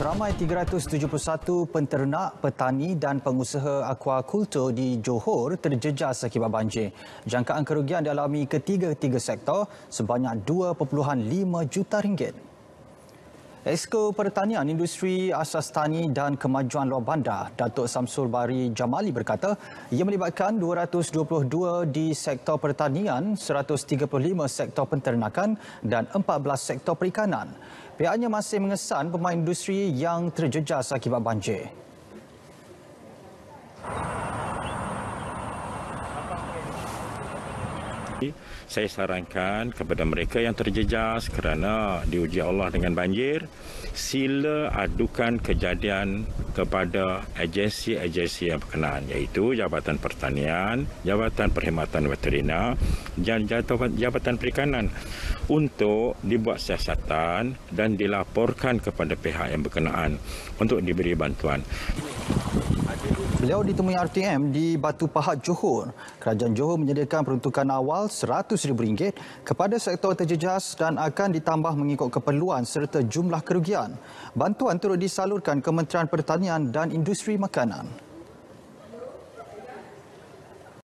Seramai 371 penternak, petani dan pengusaha aquaculture di Johor terjejas akibat banjir. Jangkaan kerugian dialami ketiga-tiga sektor sebanyak 2.5 juta ringgit. Esko Pertanian Industri Asas Tani dan Kemajuan Luar Bandar, Datuk Samsul Bari Jamali berkata ia melibatkan 222 di sektor pertanian, 135 sektor penternakan dan 14 sektor perikanan. Pihaknya masih mengesan pemain industri yang terjejas akibat banjir. Saya sarankan kepada mereka yang terjejas kerana diuji Allah dengan banjir, sila adukan kejadian kepada agensi-agensi yang berkenaan iaitu Jabatan Pertanian, Jabatan Perkhidmatan Veterina dan Jabatan Perikanan untuk dibuat siasatan dan dilaporkan kepada pihak yang berkenaan untuk diberi bantuan. Beliau ditemui RTM di Batu Pahat, Johor. Kerajaan Johor menyediakan peruntukan awal RM100,000 kepada sektor terjejas dan akan ditambah mengikut keperluan serta jumlah kerugian. Bantuan turut disalurkan Kementerian Pertanian dan Industri Makanan.